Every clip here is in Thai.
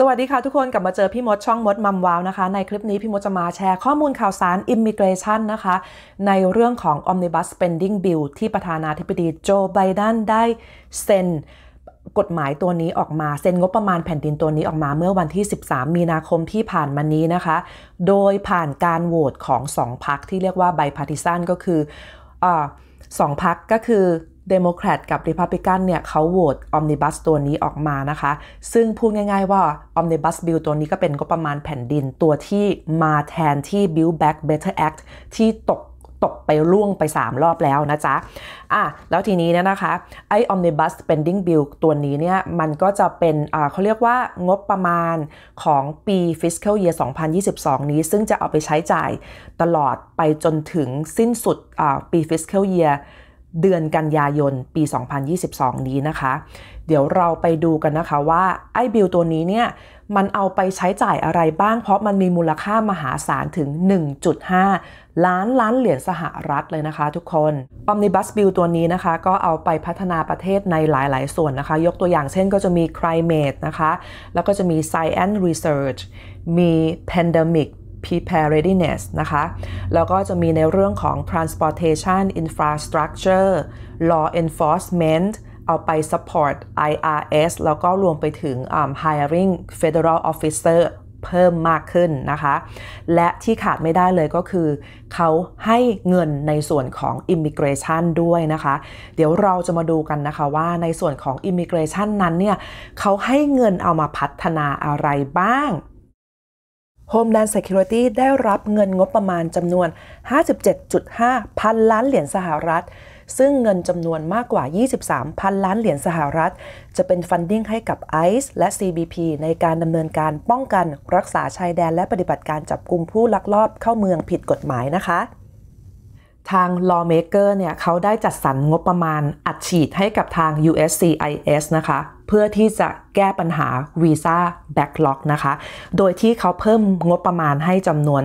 สวัสดีค่ะทุกคนกลับมาเจอพี่มดช่องมดมัมวาวนะคะในคลิปนี้พี่มดจะมาแชร์ข้อมูลข่าวสาร Immigration นะคะในเรื่องของ Omnibus Spending Bill ที่ประธานาธิบดีโจไบเดนได้เซ็นกฎหมายตัวนี้ออกมา เซ็นงบประมาณแผ่นดินตัวนี้ออกมาเมื่อวันที่ 13 มีนาคมที่ผ่านมานี้นะคะ โดยผ่านการโหวตของ 2พรรคที่เรียกว่าไบพาร์ติซันก็คืออสองพรรคก็คือเดโมแครตกับริพับบิกันเนี่ยเขาโหวตออมนิบัสตัวนี้ออกมานะคะซึ่งพูดง่ายๆว่าออมนิบัสบิลตัวนี้ก็เป็นก็ประมาณแผ่นดินตัวที่มาแทนที่ Build Back Better Act ที่ตกตกไปล่วงไป 3 รอบแล้วนะจ๊ะอ่ะแล้วทีนี้เนี่ยนะคะไอออมนิบั s เ p e n d i n g b i l ตัวนี้เนี่ยมันก็จะเป็นเขาเรียกว่างบประมาณของปี Fiscal Year 2022 นี้ซึ่งจะเอาไปใช้จ่ายตลอดไปจนถึงสิ้นสุดปี Fiscal Year เดือนกันยายนปี 2022 นี้นะคะ เดี๋ยวเราไปดูกันนะคะว่า ไอ้บิลตัวนี้เนี่ย มันเอาไปใช้จ่ายอะไรบ้างเพราะมันมีมูลค่ามหาศาลถึง 1.5 ล้านล้านเหรียญสหรัฐเลยนะคะทุกคน Omnibus Bill ตัวนี้นะคะก็เอาไปพัฒนาประเทศในหลาย ๆ ส่วนนะคะ ยกตัวอย่างเช่นก็จะมี Climate นะคะแล้วก็จะมี Science Research มี Pandemic preparedness นะคะแล้วก็จะมีในเรื่องของ transportation infrastructure law enforcement เอาไป support IRS แล้วก็รวมไปถึง hiring federal officer เพิ่มมากขึ้นนะคะ และที่ขาดไม่ได้เลยก็คือเขาให้เงินในส่วนของ Immigration ด้วยนะคะ เดี๋ยวเราจะมาดูกันนะคะว่าในส่วนของ Immigration นั้นเนี่ยเขาให้เงินเอามาพัฒนาอะไรบ้าง Homeland Security ได้รับเงินงบประมาณจำนวน 57.5 พันล้านเหรียญสหรัฐ ซึ่งเงินจำนวนมากกว่า 23 พันล้านเหรียญสหรัฐ จะเป็นฟันดิ้งให้กับ ICE และ CBP ในการดำเนินการป้องกันรักษาชายแดนและปฏิบัติการจับกลุ่มผู้ลักลอบเข้าเมืองผิดกฎหมายนะคะ ทาง lawmaker เนี่ยเขาได้จัดสรรงบประมาณอัดฉีดให้กับทาง USCIS นะคะเพื่อที่จะแก้ปัญหาวีซ่าแบ็กล็อกนะคะ โดยที่เขาเพิ่มงบประมาณให้จำนวน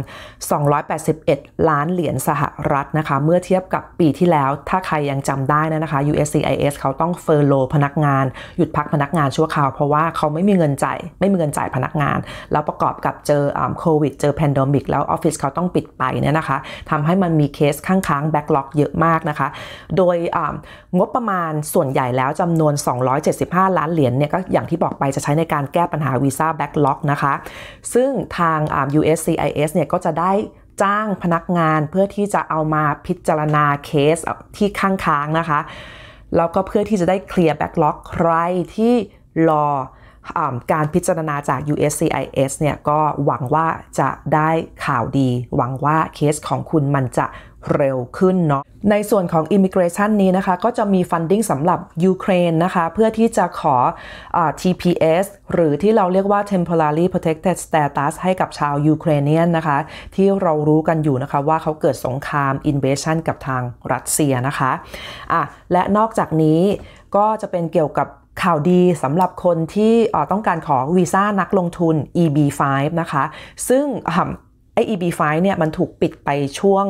281 ล้านเหรียญสหรัฐนะคะ เมื่อเทียบกับปีที่แล้ว ถ้าใครยังจำได้นะคะ USCIS เขาต้องเฟอร์โลพนักงาน หยุดพักพนักงานชั่วคราว เพราะว่าเขาไม่มีเงินจ่ายไม่มีเงินจ่ายพนักงาน แล้วประกอบกับเจอโควิดเจอแพนดมิกแล้วออฟฟิศเขาต้องปิดไปเนี่ยนะคะทำให้มันมีเคสข้างๆแบ็กล็อกเยอะมากนะคะ โดยงบประมาณส่วนใหญ่แล้วจำนวน 275 ล้านเหรียญเนี่ยก็อย่างที่บอกไปจะใช้ในการแก้ปัญหาวีซ่าแบ็กล็อกนะคะซึ่งทาง USCIS เนี่ยก็จะได้จ้างพนักงานเพื่อที่จะเอามาพิจารณาเคสที่ค้างนะคะแล้วก็เพื่อที่จะได้เคลียร์แบ็กล็อกใครที่รอการพิจารณาจาก USCIS เนี่ย ก็หวังว่าจะได้ข่าวดี หวังว่าเคสของคุณมันจะเร็วขึ้นเนาะในส่วนของ Immigration นี้นะคะก็จะมี funding สำหรับยูเครนนะคะเพื่อที่จะขออ TPS หรือที่เราเรียกว่า temporary protected status ให้กับชาวยูเครนเนียนนะคะที่เรารู้กันอยู่นะคะว่าเขาเกิดสงคราม invasion กับทางรัสเซียนะคะอ่ะและนอกจากนี้ก็จะเป็นเกี่ยวกับข่าวดีสำหรับคนที่ต้องการขอวีซ่านักลงทุน EB5 นะคะซึ่งไอ EB5 เนี่ยมันถูกปิดไปช่วง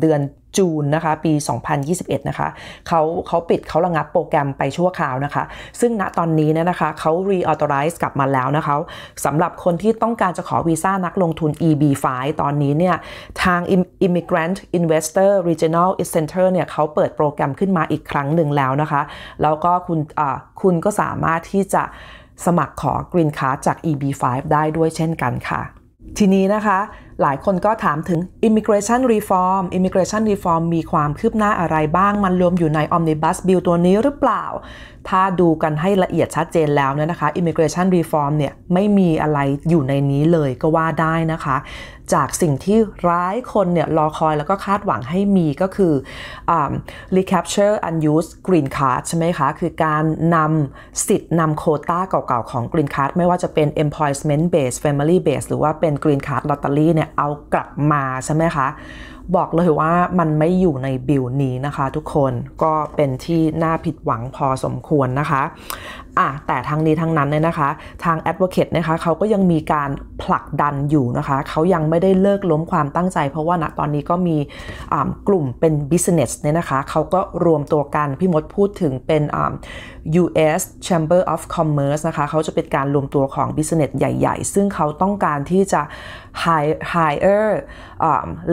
เดือนจูนนะคะปี 2021 นะคะเขาเขาปิดเขาระงับโปรแกรมไปชั่วคราวนะคะ ซึ่งณตอนนี้เนี่ยนะคะเขา reauthorize กลับมาแล้วนะคะสำหรับคนที่ต้องการจะขอวีซ่านักลงทุน EB5 ตอนนี้เนี่ยทาง Immigrant Investor Regional Center เนี่ยเขาเปิดโปรแกรมขึ้นมาอีกครั้งหนึ่งแล้วนะคะ แล้วก็คุณคุณก็สามารถที่จะสมัครขอกร e นคาร์จาก EB5 ได้ด้วยเช่นกันค่ะ ทีนี้นะคะหลายคนก็ถามถึง immigration reform immigration reform มีความคืบหน้าอะไรบ้าง มันรวมอยู่ใน omnibus bill ตัวนี้หรือเปล่า ถ้าดูกันให้ละเอียดชัดเจนแล้วเนี่ยนะคะ immigration reform เนี่ยไม่มีอะไรอยู่ในนี้เลยก็ว่าได้นะคะ จากสิ่งที่ร้ายคนเนี่ยรอคอยแล้วก็คาดหวังให้มีก็คือ recapture unused green card ใช่ไหมคะ คือการนำสิทธิ์นำโคต้าเก่าๆของ green card ไม่ว่าจะเป็น employment based family based หรือว่าเป็น green card lottery เนี่ยเอากลับมาใช่ไหมคะบอกเลยว่ามันไม่อยู่ในบิลนี้นะคะทุกคนก็เป็นที่น่าผิดหวังพอสมควรนะคะอ่ะแต่ทั้งนี้ทั้งนั้นเนี่ยนะคะทาง Advocate นะคะเขาก็ยังมีการผลักดันอยู่นะคะเขายังไม่ได้เลิกล้มความตั้งใจ เพราะว่าณตอนนี้ก็มีกลุ่มเป็น business เนี่ยนะคะเขาก็รวมตัวกันพี่มดพูดถึงเป็น U.S. Chamber of Commerce นะคะเขาจะเป็นการรวมตัวของ business ใหญ่ๆ ซึ่งเขาต้องการที่จะ hire r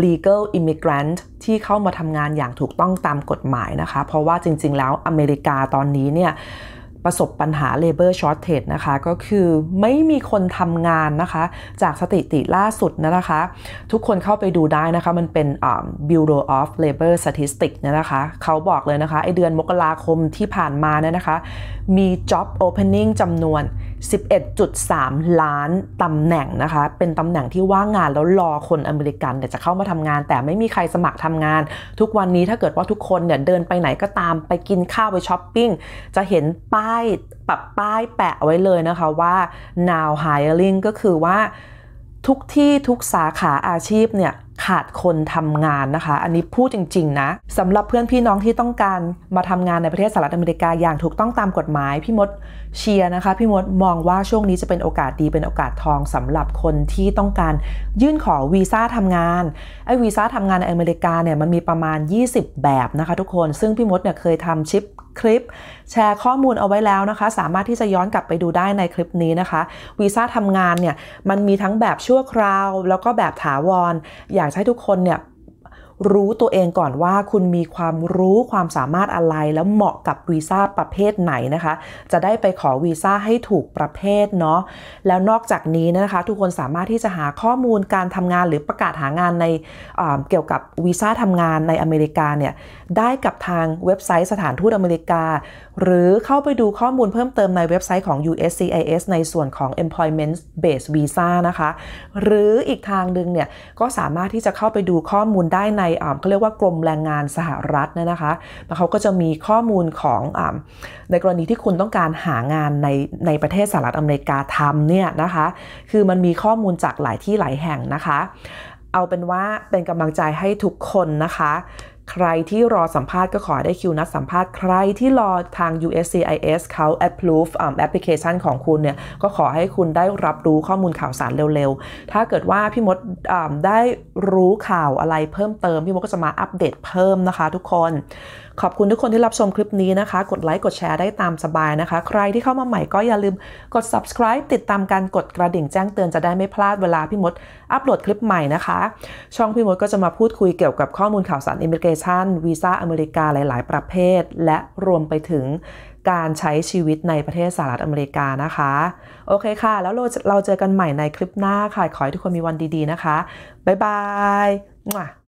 legal มิเกรนต์ที่เข้ามาทำงานอย่างถูกต้องตามกฎหมายนะคะ เพราะว่าจริง ๆ แล้วอเมริกาตอนนี้เนี่ยประสบปัญหา labor shortage นะคะ ก็คือไม่มีคนทำงานนะคะ จากสถิติล่าสุดนะคะ ทุกคนเข้าไปดูได้นะคะมันเป็น Bureau of Labor Statistics นะคะ เขาบอกเลยนะคะไอเดือนมกราคมที่ผ่านมาเนี่ยนะคะ มี job opening จำนวน 11.3 ล้านตำแหน่งนะคะ เป็นตำแหน่งที่ว่างงานแล้วรอคนอเมริกันเนี่ยจะเข้ามาทำงาน แต่ไม่มีใครสมัครทำงาน ทุกวันนี้ถ้าเกิดว่าทุกคนเนี่ยเดินไปไหนก็ตามไปกินข้าวไปช้อปปิ้งจะเห็นป้าายปรับป้ายแปะไว้เลยนะคะว่า now hiring ก็คือว่าทุกที่ทุกสาขาอาชีพเนี่ยขาดคนทำงานนะคะอันนี้พูดจริง ๆ นะสำหรับเพื่อนพี่น้องที่ต้องการมาทำงานในประเทศสหรัฐอเมริกาอย่างถูกต้องตามกฎหมายพี่มดเชียร์นะคะพี่มดมองว่าช่วงนี้จะเป็นโอกาสดีเป็นโอกาสทองสำหรับคนที่ต้องการยื่นขอวีซ่าทำงานไอ้วีซ่าทำงานในอเมริกาเนี่ยมันมีประมาณ 20 แบบนะคะทุกคน ซึ่งพี่มดเนี่ยเคยทำชิปคลิปแชร์ข้อมูลเอาไว้แล้วนะคะ สามารถที่จะย้อนกลับไปดูได้ในคลิปนี้นะคะ วีซ่าทำงานเนี่ย มันมีทั้งแบบชั่วคราว แล้วก็แบบถาวร อยากให้ทุกคนเนี่ยรู้ตัวเองก่อนว่าคุณมีความรู้ความสามารถอะไร แล้วเหมาะกับวีซ่าประเภทไหนนะคะจะได้ไปขอวีซ่าให้ถูกประเภทเนาะแล้วนอกจากนี้นะคะทุกคนสามารถที่จะหาข้อมูลการทำงานหรือประกาศหางานในเกี่ยวกับวีซ่าทำงานในอเมริกาเนี่ยได้กับทางเว็บไซต์สถานทูตอเมริกา หรือเข้าไปดูข้อมูลเพิ่มเติมในเว็บไซต์ของ USCIS ในส่วนของ employment based visa นะคะหรืออีกทางหนึ่งเนี่ยก็สามารถที่จะเข้าไปดูข้อมูลได้ในเขาเรียกว่ากรมแรงงานสหรัฐนะคะ เขาก็จะมีข้อมูลของในกรณีที่คุณต้องการหางานในในประเทศสหรัฐอเมริกาทำเนี่ยนะคะ คือมันมีข้อมูลจากหลายที่หลายแห่งนะคะ เอาเป็นว่าเป็นกำลังใจให้ทุกคนนะคะใครที่รอสัมภาษณ์ก็ขอได้คิวนัดสัมภาษณ์ใครที่รอทาง USCIS เขา approve application ของคุณเนี่ยก็ขอให้คุณได้รับรู้ข้อมูลข่าวสารเร็วๆ ถ้าเกิดว่าพี่มดได้รู้ข่าวอะไรเพิ่มเติม พี่มดก็จะมาอัปเดตเพิ่มนะคะทุกคนขอบคุณทุกคนที่รับชมคลิปนี้นะคะ กดไลค์กดแชร์ได้ตามสบายนะคะ ใครที่เข้ามาใหม่ก็อย่าลืมกด subscribe ติดตามการกดกระดิ่งแจ้งเตือนจะได้ไม่พลาดเวลาพี่มดอัปโหลดคลิปใหม่นะคะ ช่องพี่มดก็จะมาพูดคุยเกี่ยวกับข้อมูลข่าวสารอิมิเกชันวีซ่าอเมริกาหลายๆ ประเภท และรวมไปถึงการใช้ชีวิตในประเทศสหรัฐอเมริกานะคะ โอเคค่ะ แล้วเราเราเจอกันใหม่ในคลิปหน้าค่ะ ขอให้ทุกคนมีวันดีๆนะคะบ๊ายบาย